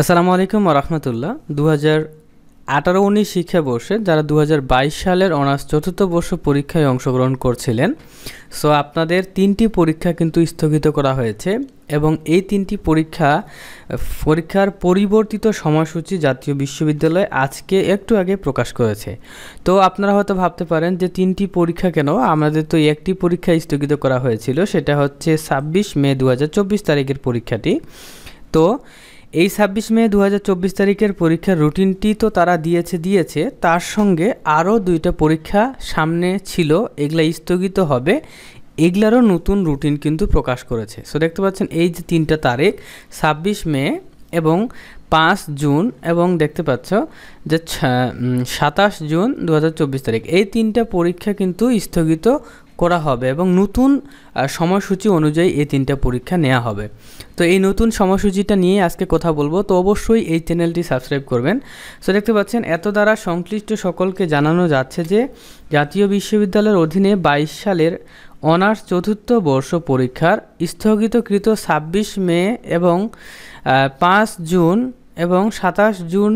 আসসালামু আলাইকুম রহমতুল্লাহ দু হাজার আঠারো উনিশ শিক্ষাবর্ষে যারা দু সালের অনার্স চতুর্থ বর্ষ পরীক্ষায় অংশগ্রহণ করছিলেন সো আপনাদের তিনটি পরীক্ষা কিন্তু স্থগিত করা হয়েছে এবং এই তিনটি পরীক্ষা পরীক্ষার পরিবর্তিত সময়সূচি জাতীয় বিশ্ববিদ্যালয় আজকে একটু আগে প্রকাশ করেছে তো আপনারা হয়তো ভাবতে পারেন যে তিনটি পরীক্ষা কেন আমাদের তো একটি পরীক্ষা স্থগিত করা হয়েছিল সেটা হচ্ছে ছাব্বিশ মে দু তারিখের পরীক্ষাটি তো এই ছাব্বিশ মে দু তারিখের পরীক্ষার রুটিনটি তো তারা দিয়েছে দিয়েছে তার সঙ্গে আরও দুইটা পরীক্ষা সামনে ছিল এগুলা স্থগিত হবে এগুলারও নতুন রুটিন কিন্তু প্রকাশ করেছে সো দেখতে পাচ্ছেন এই যে তিনটা তারিখ ছাব্বিশ মে এবং পাঁচ জুন এবং দেখতে পাচ্ছ যে সাতাশ জুন দু তারিখ এই তিনটা পরীক্ষা কিন্তু স্থগিত করা হবে এবং নতুন সময়সূচি অনুযায়ী এই তিনটা পরীক্ষা নেওয়া হবে তো এই নতুন সময়সূচিটা নিয়ে আজকে কথা বলবো তো অবশ্যই এই চ্যানেলটি সাবস্ক্রাইব করবেন সো দেখতে পাচ্ছেন এত দ্বারা সংশ্লিষ্ট সকলকে জানানো যাচ্ছে যে জাতীয় বিশ্ববিদ্যালয়ের অধীনে বাইশ সালের অনার্স চতুর্থ বর্ষ পরীক্ষার স্থগিতকৃত ছাব্বিশ মে এবং পাঁচ জুন এবং সাতাশ জুন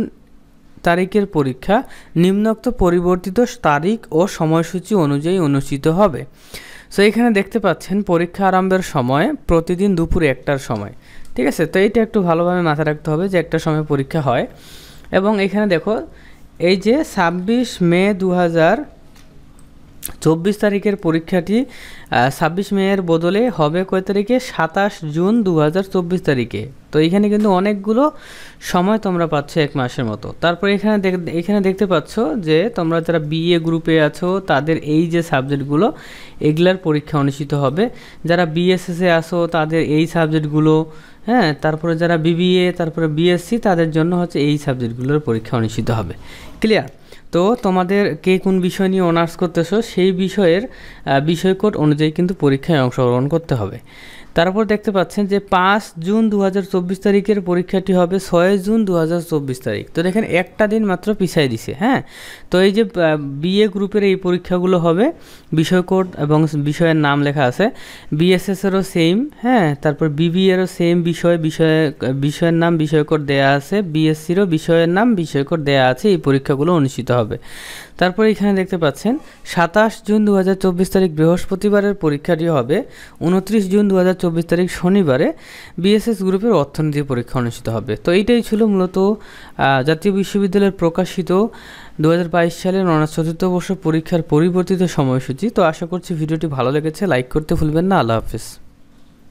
তারিখের পরীক্ষা নিম্নোক্ত পরিবর্তিত তারিখ ও সময়সূচি অনুযায়ী অনুষ্ঠিত হবে সো এখানে দেখতে পাচ্ছেন পরীক্ষা আরম্ভের সময় প্রতিদিন দুপুর একটার সময় ঠিক আছে তো এইটা একটু ভালোভাবে মাথায় রাখতে হবে যে একটা সময় পরীক্ষা হয় এবং এখানে দেখো এই যে ছাব্বিশ মে দু হাজার চব্বিশ তারিখের পরীক্ষাটি ছাব্বিশ মেয়ের বদলে হবে কয় তারিখে সাতাশ জুন দু তারিখে তো এখানে কিন্তু অনেকগুলো সময় তোমরা পাচ্ছ এক মাসের মতো তারপরে এখানে এখানে দেখতে পাচ্ছ যে তোমরা যারা বিএ গ্রুপে আছো তাদের এই যে সাবজেক্টগুলো এগুলার পরীক্ষা অনুষ্ঠিত হবে যারা বিএসএসে আসো তাদের এই সাবজেক্টগুলো হ্যাঁ তারপরে যারা বিবিএ তারপরে বিএসসি তাদের জন্য হচ্ছে এই সাবজেক্টগুলোর পরীক্ষা অনুষ্ঠিত হবে ক্লিয়ার তো তোমাদের কে কোন বিষয় নিয়ে অনার্স করতেছো সেই বিষয়ের বিষয় কোড অনুযায়ী কিন্তু পরীক্ষায় অংশগ্রহণ করতে হবে তারপর দেখতে পাচ্ছেন যে পাঁচ জুন দু তারিখের পরীক্ষাটি হবে ছয় জুন দু তারিখ তো দেখেন একটা দিন মাত্র পিছাই দিছে হ্যাঁ তো এই যে বিএ গ্রুপের এই পরীক্ষাগুলো হবে বিষয় কোড এবং বিষয়ের নাম লেখা আছে বিএসএসেরও সেম হ্যাঁ তারপর বিবিএরও সেম বিষয় বিষয়ে বিষয়ের নাম বিষয় কোড দেয়া আছে বিএসসিরও বিষয়ের নাম বিষয় কোড দেয়া আছে এই পরীক্ষাগুলো অনুষ্ঠিত হবে তারপর এখানে দেখতে পাচ্ছেন সাতাশ জুন দু তারিখ বৃহস্পতিবারের পরীক্ষাটি হবে উনত্রিশ জুন দু চব্বিশ তারিখ শনিবারে বিএসএস গ্রুপের অর্থনীতি পরীক্ষা অনুষ্ঠিত হবে তো এইটাই ছিল মূলত জাতীয় বিশ্ববিদ্যালয়ের প্রকাশিত দু সালের অনার্স চতুর্থ বর্ষ পরীক্ষার পরিবর্তিত সময়সূচি তো আশা করছি ভিডিওটি ভালো লেগেছে লাইক করতে ভুলবেন না আল্লাহ হাফিজ